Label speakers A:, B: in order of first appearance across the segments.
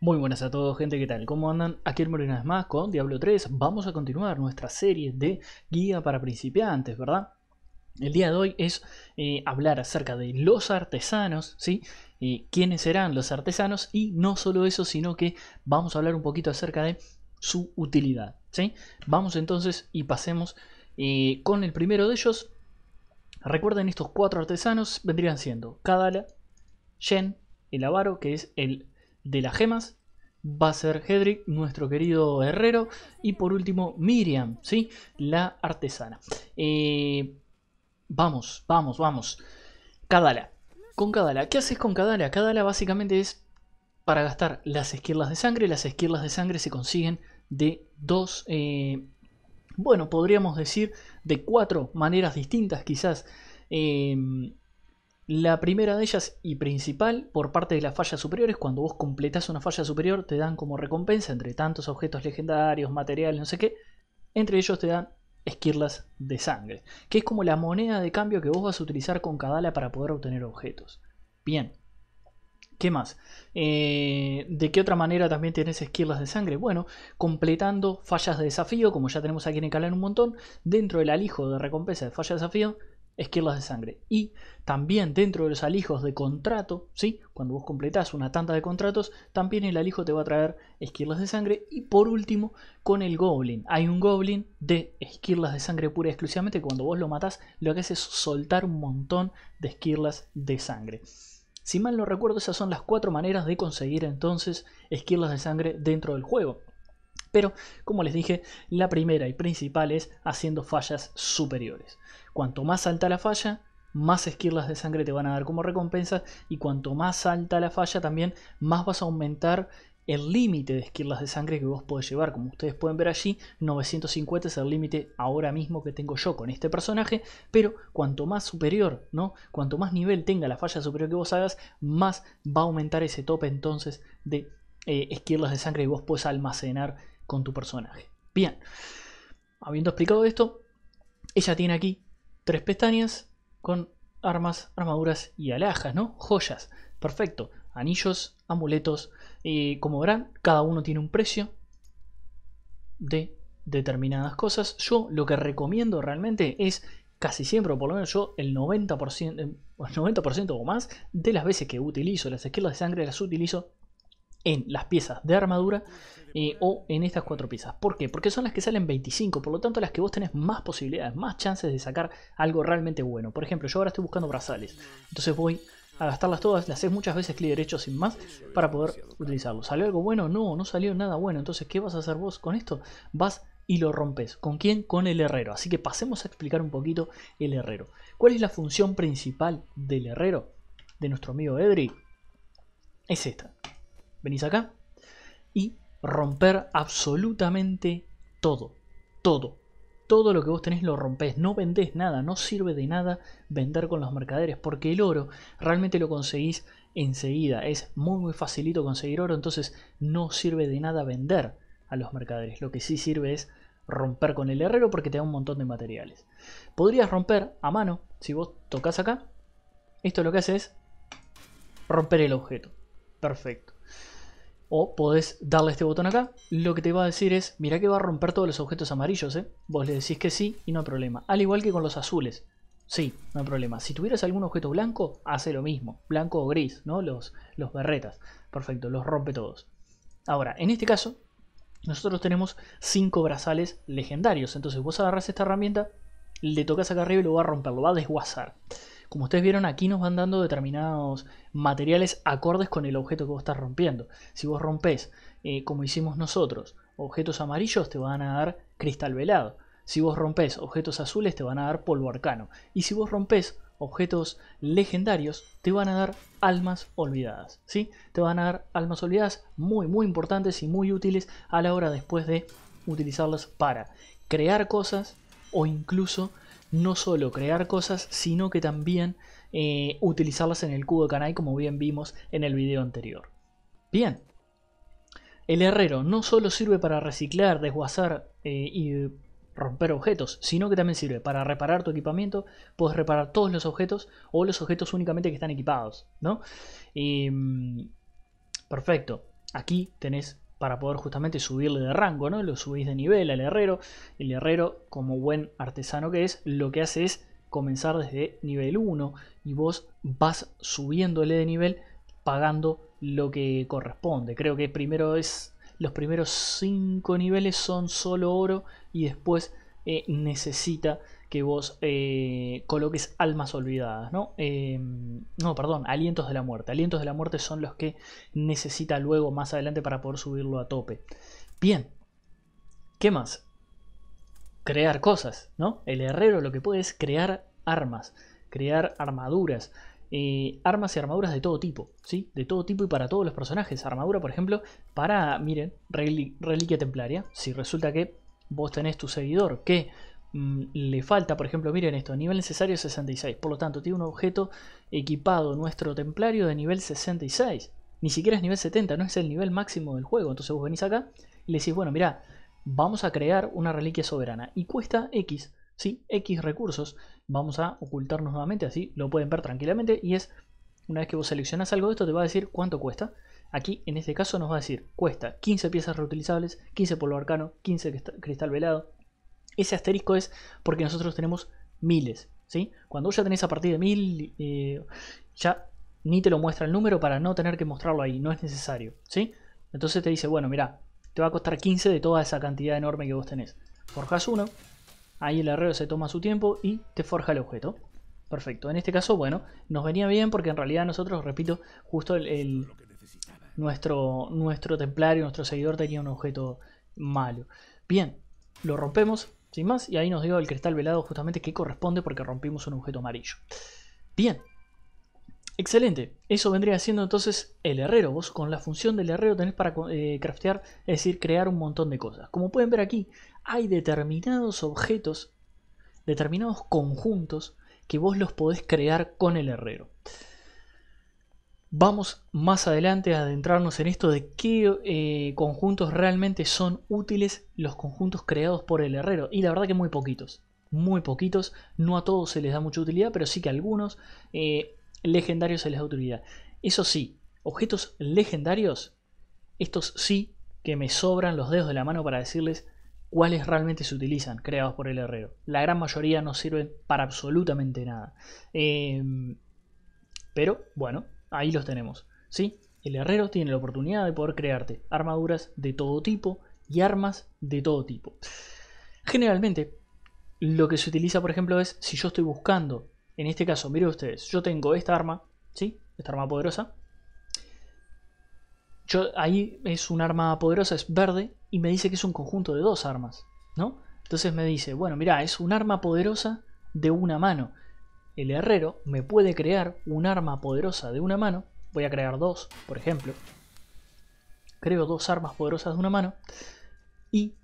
A: Muy buenas a todos gente, ¿qué tal? ¿Cómo andan? Aquí el Moreno es más con Diablo 3. Vamos a continuar nuestra serie de guía para principiantes, ¿verdad? El día de hoy es eh, hablar acerca de los artesanos, ¿sí? ¿Quiénes serán los artesanos? Y no solo eso, sino que vamos a hablar un poquito acerca de su utilidad, ¿sí? Vamos entonces y pasemos eh, con el primero de ellos. Recuerden, estos cuatro artesanos vendrían siendo Kadala, Shen, el avaro, que es el de las gemas va a ser Hedrick, nuestro querido herrero, y por último Miriam, ¿sí? la artesana. Eh, vamos, vamos, vamos. Cadala. Con Cadala. ¿Qué haces con Cadala? Cadala básicamente es para gastar las esquirlas de sangre. Las esquirlas de sangre se consiguen de dos, eh, bueno, podríamos decir de cuatro maneras distintas quizás. Eh, la primera de ellas y principal por parte de las fallas superiores, cuando vos completás una falla superior te dan como recompensa entre tantos objetos legendarios, materiales, no sé qué, entre ellos te dan esquirlas de sangre, que es como la moneda de cambio que vos vas a utilizar con ala para poder obtener objetos. Bien, ¿Qué más? Eh, ¿De qué otra manera también tenés esquirlas de sangre? Bueno, completando fallas de desafío, como ya tenemos aquí en el un montón, dentro del alijo de recompensa de falla de desafío, esquirlas de sangre. Y también dentro de los alijos de contrato, ¿sí? cuando vos completás una tanda de contratos, también el alijo te va a traer esquirlas de sangre. Y por último, con el goblin. Hay un goblin de esquirlas de sangre pura y exclusivamente. Cuando vos lo matás, lo que hace es soltar un montón de esquirlas de sangre. Si mal no recuerdo, esas son las cuatro maneras de conseguir entonces esquirlas de sangre dentro del juego. Pero, como les dije, la primera y principal es haciendo fallas superiores. Cuanto más alta la falla, más esquirlas de sangre te van a dar como recompensa y cuanto más alta la falla también, más vas a aumentar el límite de esquirlas de sangre que vos podés llevar. Como ustedes pueden ver allí, 950 es el límite ahora mismo que tengo yo con este personaje, pero cuanto más superior, ¿no? Cuanto más nivel tenga la falla superior que vos hagas, más va a aumentar ese tope entonces de eh, esquirlas de sangre que vos puedes almacenar con tu personaje. Bien, habiendo explicado esto, ella tiene aquí tres pestañas con armas, armaduras y alhajas, ¿no? Joyas, perfecto. Anillos, amuletos, eh, como verán, cada uno tiene un precio de determinadas cosas. Yo lo que recomiendo realmente es casi siempre, o por lo menos yo, el 90%, el 90 o más de las veces que utilizo las esquirlas de sangre las utilizo en las piezas de armadura eh, o en estas cuatro piezas. ¿Por qué? Porque son las que salen 25, por lo tanto las que vos tenés más posibilidades, más chances de sacar algo realmente bueno. Por ejemplo, yo ahora estoy buscando brazales, entonces voy a gastarlas todas, las haces muchas veces clic derecho sin más para poder utilizarlo. ¿Salió algo bueno? No, no salió nada bueno. Entonces, ¿qué vas a hacer vos con esto? Vas y lo rompes. ¿Con quién? Con el herrero. Así que pasemos a explicar un poquito el herrero. ¿Cuál es la función principal del herrero? De nuestro amigo Edric. Es esta venís acá y romper absolutamente todo, todo. Todo lo que vos tenés lo rompés, no vendés nada, no sirve de nada vender con los mercaderes, porque el oro realmente lo conseguís enseguida, es muy muy facilito conseguir oro, entonces no sirve de nada vender a los mercaderes, lo que sí sirve es romper con el herrero porque te da un montón de materiales. Podrías romper a mano, si vos tocas acá, esto lo que hace es romper el objeto, perfecto. O podés darle este botón acá. Lo que te va a decir es, mira que va a romper todos los objetos amarillos, ¿eh? Vos le decís que sí y no hay problema. Al igual que con los azules. Sí, no hay problema. Si tuvieras algún objeto blanco, hace lo mismo. Blanco o gris, ¿no? Los, los berretas. Perfecto, los rompe todos. Ahora, en este caso, nosotros tenemos cinco brazales legendarios. Entonces vos agarras esta herramienta, le tocas acá arriba y lo va a romper, lo va a desguazar. Como ustedes vieron aquí nos van dando determinados materiales acordes con el objeto que vos estás rompiendo. Si vos rompes, eh, como hicimos nosotros, objetos amarillos te van a dar cristal velado. Si vos rompes objetos azules te van a dar polvo arcano. Y si vos rompes objetos legendarios te van a dar almas olvidadas, ¿sí? Te van a dar almas olvidadas muy muy importantes y muy útiles a la hora después de utilizarlas para crear cosas o incluso no solo crear cosas, sino que también eh, utilizarlas en el cubo de como bien vimos en el video anterior. Bien. El herrero no solo sirve para reciclar, desguazar eh, y romper objetos, sino que también sirve para reparar tu equipamiento, puedes reparar todos los objetos o los objetos únicamente que están equipados, ¿no? Em, perfecto, aquí tenés para poder justamente subirle de rango, ¿no? Lo subís de nivel al herrero. El herrero, como buen artesano que es, lo que hace es comenzar desde nivel 1 y vos vas subiéndole de nivel pagando lo que corresponde. Creo que primero es los primeros 5 niveles son solo oro y después eh, necesita que vos eh, coloques almas olvidadas, ¿no? Em, no, perdón, alientos de la muerte. Alientos de la muerte son los que necesita luego más adelante para poder subirlo a tope. Bien, ¿qué más? Crear cosas, ¿no? El herrero lo que puede es crear armas, crear armaduras. Eh, armas y armaduras de todo tipo, ¿sí? De todo tipo y para todos los personajes. Armadura, por ejemplo, para, miren, reliquia templaria. Si resulta que vos tenés tu seguidor que Mm, le falta, por ejemplo, miren esto, nivel necesario 66. Por lo tanto, tiene un objeto equipado nuestro templario de nivel 66. Ni siquiera es nivel 70, no es el nivel máximo del juego. Entonces vos venís acá y le decís, bueno, mira vamos a crear una reliquia soberana. Y cuesta X, ¿sí? X recursos. Vamos a ocultarnos nuevamente, así lo pueden ver tranquilamente. Y es, una vez que vos seleccionás algo de esto, te va a decir cuánto cuesta. Aquí, en este caso, nos va a decir, cuesta 15 piezas reutilizables, 15 polvo arcano, 15 cristal velado, ese asterisco es porque nosotros tenemos miles. ¿sí? Cuando ya tenés a partir de mil, eh, ya ni te lo muestra el número para no tener que mostrarlo ahí, no es necesario. ¿sí? Entonces te dice, bueno, mira, te va a costar 15 de toda esa cantidad enorme que vos tenés. Forjas uno, ahí el herrero se toma su tiempo y te forja el objeto. Perfecto, en este caso, bueno, nos venía bien porque en realidad nosotros, repito, justo el nuestro, nuestro templario, nuestro seguidor tenía un objeto malo. Bien, lo rompemos, sin más, y ahí nos dio el cristal velado justamente que corresponde porque rompimos un objeto amarillo. Bien. Excelente. Eso vendría siendo entonces el herrero. Vos con la función del herrero tenés para eh, craftear, es decir, crear un montón de cosas. Como pueden ver aquí, hay determinados objetos, determinados conjuntos que vos los podés crear con el herrero. Vamos más adelante a adentrarnos en esto de qué eh, conjuntos realmente son útiles los conjuntos creados por el herrero. Y la verdad que muy poquitos. Muy poquitos. No a todos se les da mucha utilidad, pero sí que a algunos eh, legendarios se les da utilidad. Eso sí, objetos legendarios, estos sí que me sobran los dedos de la mano para decirles cuáles realmente se utilizan creados por el herrero. La gran mayoría no sirven para absolutamente nada. Em, pero bueno, ahí los tenemos. ¿sí? El herrero tiene la oportunidad de poder crearte armaduras de todo tipo y armas de todo tipo. Generalmente, lo que se utiliza, por ejemplo, es si yo estoy buscando, en este caso, miren ustedes, yo tengo esta arma, ¿sí? Esta arma poderosa. Yo, ahí es un arma poderosa, es verde, y me dice que es un conjunto de dos armas, ¿no? Entonces me dice, bueno, mira, es un arma poderosa de una mano el herrero me puede crear un arma poderosa de una mano. Voy a crear dos, por ejemplo. Creo dos armas poderosas de una mano. Y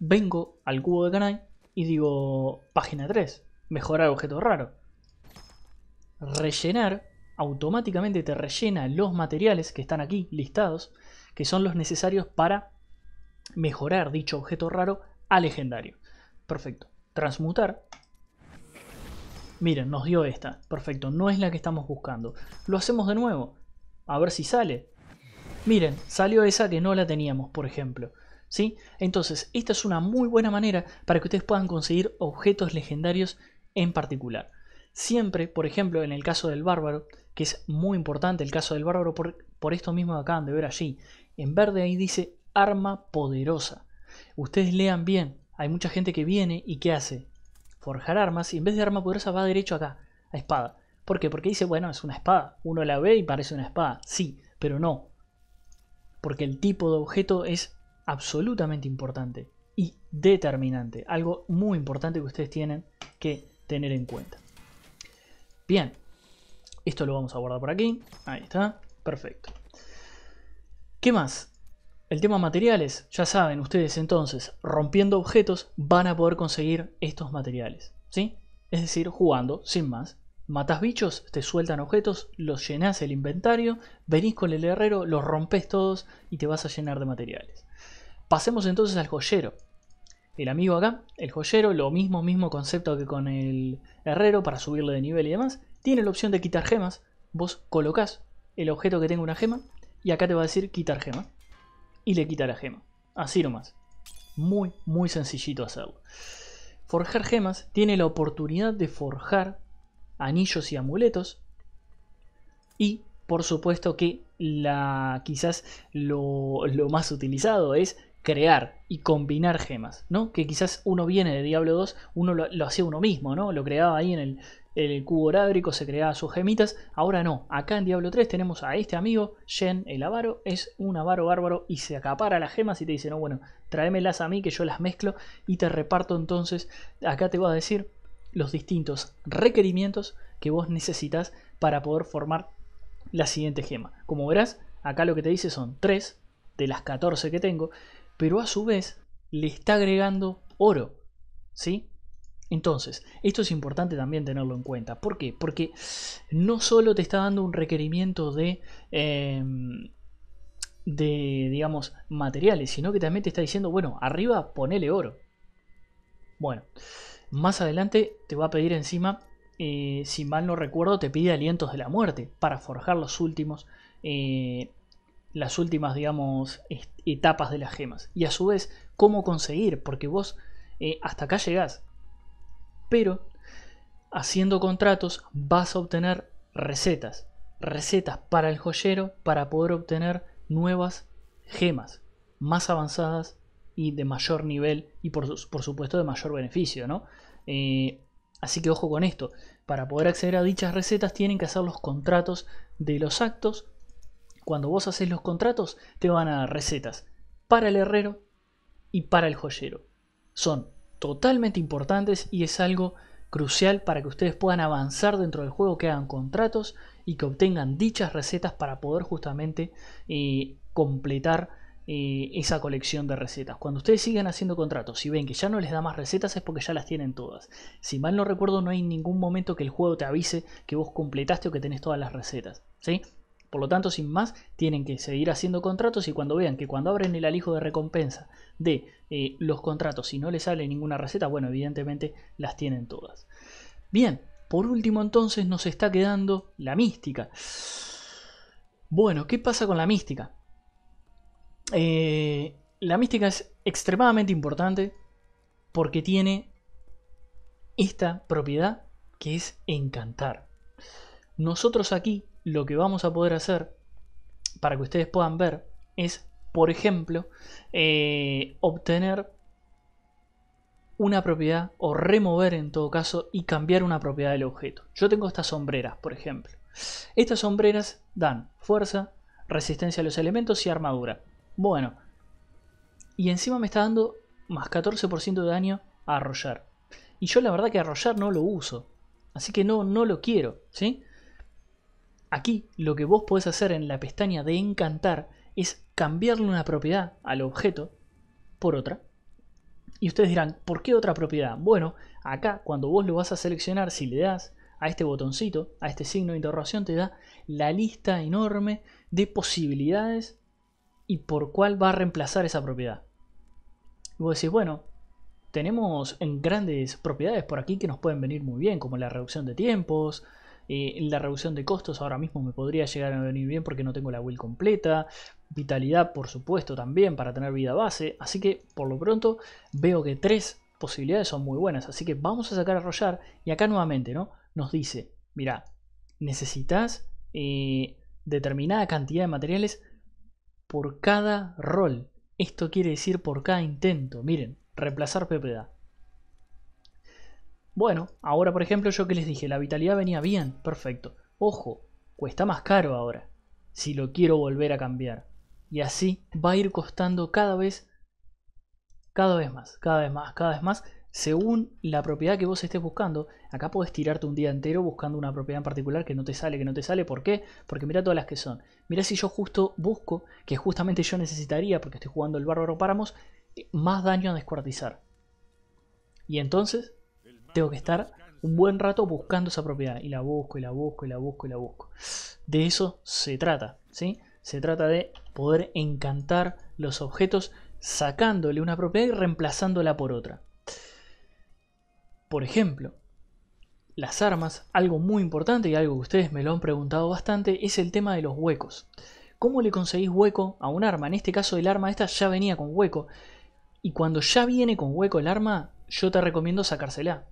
A: vengo al cubo de canal y digo, página 3, mejorar objeto raro. Rellenar, automáticamente te rellena los materiales que están aquí listados, que son los necesarios para mejorar dicho objeto raro a legendario. Perfecto. Transmutar, Miren, nos dio esta. Perfecto, no es la que estamos buscando. Lo hacemos de nuevo. A ver si sale. Miren, salió esa que no la teníamos, por ejemplo. ¿Sí? Entonces, esta es una muy buena manera para que ustedes puedan conseguir objetos legendarios en particular. Siempre, por ejemplo, en el caso del bárbaro, que es muy importante el caso del bárbaro por, por esto mismo que acaban de ver allí. En verde ahí dice arma poderosa. Ustedes lean bien. Hay mucha gente que viene y que hace forjar armas y en vez de arma poderosa va derecho acá, a espada. ¿Por qué? Porque dice, bueno, es una espada. Uno la ve y parece una espada. Sí, pero no. Porque el tipo de objeto es absolutamente importante y determinante. Algo muy importante que ustedes tienen que tener en cuenta. Bien. Esto lo vamos a guardar por aquí. Ahí está. Perfecto. ¿Qué más? El tema materiales, ya saben ustedes entonces, rompiendo objetos van a poder conseguir estos materiales, ¿sí? Es decir, jugando, sin más. Matas bichos, te sueltan objetos, los llenas el inventario, venís con el herrero, los rompes todos y te vas a llenar de materiales. Pasemos entonces al joyero. El amigo acá, el joyero, lo mismo, mismo concepto que con el herrero para subirle de nivel y demás, tiene la opción de quitar gemas. Vos colocas el objeto que tenga una gema y acá te va a decir quitar gema y le quita la gema. Así nomás. Muy, muy sencillito hacerlo. Forjar gemas tiene la oportunidad de forjar anillos y amuletos. Y por supuesto que la, quizás lo, lo más utilizado es crear y combinar gemas, ¿no? Que quizás uno viene de Diablo 2, uno lo, lo hacía uno mismo, ¿no? Lo creaba ahí en el, el cubo orábrico, se creaba sus gemitas. Ahora no, acá en Diablo 3 tenemos a este amigo, Shen el avaro, es un avaro bárbaro y se acapara las gemas y te dice, no, bueno, tráemelas a mí que yo las mezclo y te reparto entonces, acá te voy a decir los distintos requerimientos que vos necesitas para poder formar la siguiente gema. Como verás, acá lo que te dice son 3 de las 14 que tengo, pero a su vez le está agregando oro. ¿Sí? Entonces, esto es importante también tenerlo en cuenta. ¿Por qué? Porque no solo te está dando un requerimiento de, em, de, digamos, materiales, sino que también te está diciendo, bueno, arriba ponele oro. Bueno, más adelante te va a pedir encima, eh, si mal no recuerdo, te pide alientos de la muerte para forjar los últimos, eh, las últimas, digamos, etapas de las gemas. Y a su vez, cómo conseguir, porque vos eh, hasta acá llegás pero haciendo contratos vas a obtener recetas, recetas para el joyero para poder obtener nuevas gemas más avanzadas y de mayor nivel y por, supuesto de mayor beneficio, eh, así que ojo con esto, para poder acceder a dichas recetas tienen que hacer los contratos de los actos. Cuando vos haces los contratos te van a dar recetas para el herrero y para el joyero. Son totalmente importantes y es algo crucial para que ustedes puedan avanzar dentro del juego, que hagan contratos y que obtengan dichas recetas para poder justamente eh, completar eh, esa colección de recetas. Cuando ustedes siguen haciendo contratos y ven que ya no les da más recetas es porque ya las tienen todas. Si mal no recuerdo no hay ningún momento que el juego te avise que vos completaste o que tenés todas las recetas. ¿sí? Por lo tanto, sin más, tienen que seguir haciendo contratos y cuando vean que cuando abren el alijo de recompensa de eh, los contratos, Y no les sale ninguna receta, bueno, evidentemente las tienen todas. Bien, por último entonces nos está quedando la mística. Bueno, ¿qué pasa con la mística? Eh, la mística es extremadamente importante porque tiene esta propiedad que es encantar. Nosotros aquí lo que vamos a poder hacer para que ustedes puedan ver es, por ejemplo, eh, obtener una propiedad o remover en todo caso y cambiar una propiedad del objeto. Yo tengo estas sombreras, por ejemplo. Estas sombreras dan fuerza, resistencia a los elementos y armadura. Bueno, y encima me está dando más 14% de daño a arrollar. Y yo la verdad que arrollar no lo uso, así que no, no lo quiero, ¿sí? Aquí lo que vos podés hacer en la pestaña de encantar es cambiarle una propiedad al objeto por otra. Y ustedes dirán, ¿por qué otra propiedad? Bueno, acá cuando vos lo vas a seleccionar, si le das a este botoncito, a este signo de interrogación, te da la lista enorme de posibilidades y por cuál va a reemplazar esa propiedad. Y vos decís, bueno, tenemos en grandes propiedades por aquí que nos pueden venir muy bien, como la reducción de tiempos, eh, la reducción de costos ahora mismo me podría llegar a venir bien porque no tengo la build completa. Vitalidad, por supuesto, también para tener vida base. Así que por lo pronto veo que tres posibilidades son muy buenas. Así que vamos a sacar a Rollar. Y acá nuevamente, ¿no? Nos dice, mira, necesitas eh, determinada cantidad de materiales por cada rol. Esto quiere decir por cada intento. Miren, reemplazar PPDA. Bueno, ahora por ejemplo yo que les dije, la vitalidad venía bien, perfecto. Ojo, cuesta más caro ahora, si lo quiero volver a cambiar. Y así va a ir costando cada vez, cada vez más, cada vez más, cada vez más, según la propiedad que vos estés buscando. Acá podés tirarte un día entero buscando una propiedad en particular que no te sale, que no te sale. ¿Por qué? Porque mira todas las que son. Mira si yo justo busco, que justamente yo necesitaría, porque estoy jugando el bárbaro páramos, eh, más daño a descuartizar. Y entonces tengo que estar un buen rato buscando esa propiedad. Y la busco, y la busco, y la busco, y la busco. De eso se trata, ¿sí? Se trata de poder encantar los objetos sacándole una propiedad y reemplazándola por otra. Por ejemplo, las armas, algo muy importante y algo que ustedes me lo han preguntado bastante, es el tema de los huecos. ¿Cómo le conseguís hueco a un arma? En este caso el arma esta ya venía con hueco. Y cuando ya viene con hueco el arma, yo te recomiendo sacársela.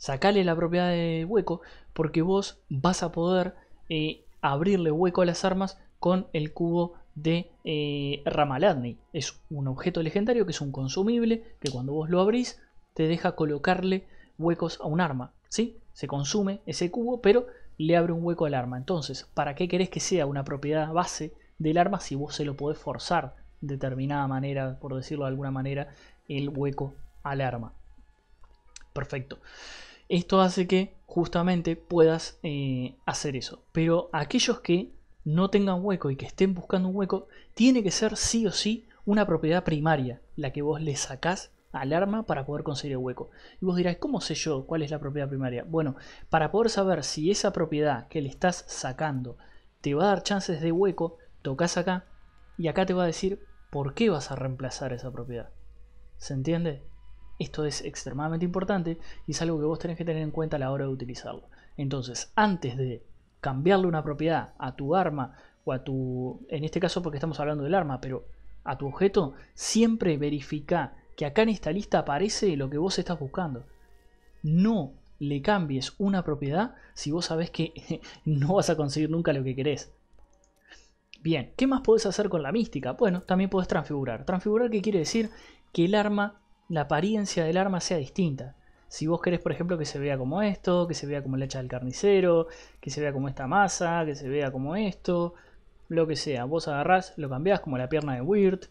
A: Sacale la propiedad de hueco porque vos vas a poder eh, abrirle hueco a las armas con el cubo de eh, Ramaladni. Es un objeto legendario que es un consumible que cuando vos lo abrís te deja colocarle huecos a un arma. ¿sí? Se consume ese cubo pero le abre un hueco al arma. Entonces, ¿para qué querés que sea una propiedad base del arma si vos se lo podés forzar de determinada manera, por decirlo de alguna manera, el hueco al arma? Perfecto. Esto hace que justamente puedas eh, hacer eso. Pero aquellos que no tengan hueco y que estén buscando un hueco, tiene que ser sí o sí una propiedad primaria, la que vos le sacás al arma para poder conseguir el hueco. Y vos dirás, ¿cómo sé yo cuál es la propiedad primaria? Bueno, para poder saber si esa propiedad que le estás sacando te va a dar chances de hueco, tocas acá y acá te va a decir por qué vas a reemplazar esa propiedad. ¿Se entiende? Esto es extremadamente importante y es algo que vos tenés que tener en cuenta a la hora de utilizarlo. Entonces, antes de cambiarle una propiedad a tu arma o a tu, en este caso porque estamos hablando del arma, pero a tu objeto, siempre verifica que acá en esta lista aparece lo que vos estás buscando. No le cambies una propiedad si vos sabés que no vas a conseguir nunca lo que querés. Bien, ¿qué más podés hacer con la mística? Bueno, también podés transfigurar. Transfigurar, ¿qué quiere decir? Que el arma la apariencia del arma sea distinta. Si vos querés, por ejemplo, que se vea como esto, que se vea como la hecha del carnicero, que se vea como esta masa, que se vea como esto, lo que sea. Vos agarrás, lo cambiás como la pierna de Weird,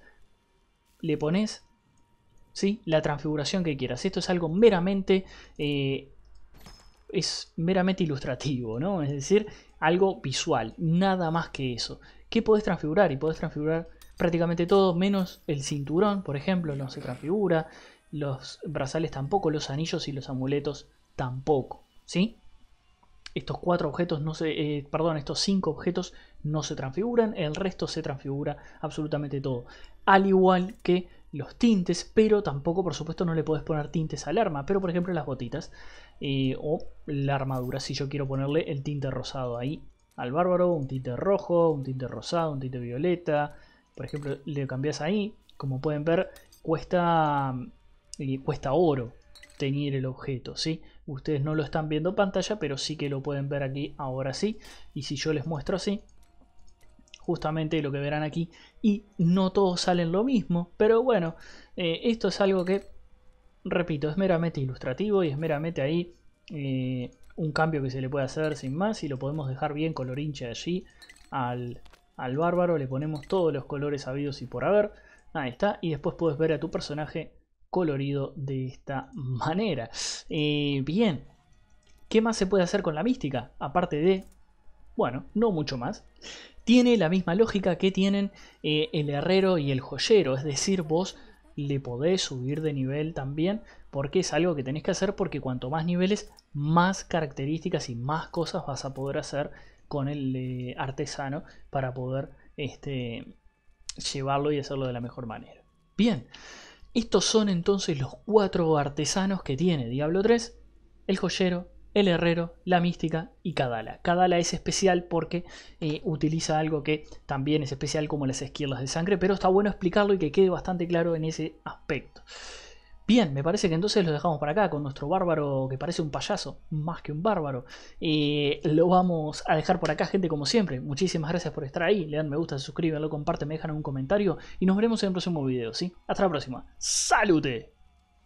A: le pones ¿sí? la transfiguración que quieras. Esto es algo meramente... Eh, es meramente ilustrativo, ¿no? Es decir, algo visual, nada más que eso. ¿Qué podés transfigurar? Y podés transfigurar prácticamente todo, menos el cinturón, por ejemplo, no se transfigura, los brazales tampoco, los anillos y los amuletos tampoco, ¿sí? Estos cuatro objetos no se, eh, perdón, estos cinco objetos no se transfiguran, el resto se transfigura absolutamente todo, al igual que los tintes, pero tampoco, por supuesto, no le podés poner tintes al arma, pero por ejemplo las botitas eh, o la armadura, si yo quiero ponerle el tinte rosado ahí al bárbaro, un tinte rojo, un tinte rosado, un tinte violeta, por ejemplo, le cambias ahí, como pueden ver, cuesta, eh, cuesta oro tener el objeto, ¿sí? Ustedes no lo están viendo pantalla, pero sí que lo pueden ver aquí ahora sí. Y si yo les muestro así, justamente lo que verán aquí. Y no todos salen lo mismo, pero bueno, eh, esto es algo que, repito, es meramente ilustrativo y es meramente ahí eh, un cambio que se le puede hacer sin más. Y lo podemos dejar bien colorinche allí al al bárbaro le ponemos todos los colores habidos y por haber. Ahí está. Y después puedes ver a tu personaje colorido de esta manera. Eh, bien. ¿Qué más se puede hacer con la mística? Aparte de... Bueno, no mucho más. Tiene la misma lógica que tienen eh, el herrero y el joyero. Es decir, vos le podés subir de nivel también. Porque es algo que tenés que hacer porque cuanto más niveles, más características y más cosas vas a poder hacer con el artesano para poder este, llevarlo y hacerlo de la mejor manera. Bien, estos son entonces los cuatro artesanos que tiene Diablo 3, el joyero, el herrero, la mística y Kadala. Kadala es especial porque eh, utiliza algo que también es especial como las esquirlas de sangre, pero está bueno explicarlo y que quede bastante claro en ese aspecto. Bien, me parece que entonces lo dejamos para acá con nuestro bárbaro que parece un payaso, más que un bárbaro. Eh, lo vamos a dejar por acá, gente, como siempre. Muchísimas gracias por estar ahí. Le dan me gusta, se suscriben, lo comparten, me dejan un comentario y nos veremos en el próximo video, ¿sí? Hasta la próxima. ¡Salute!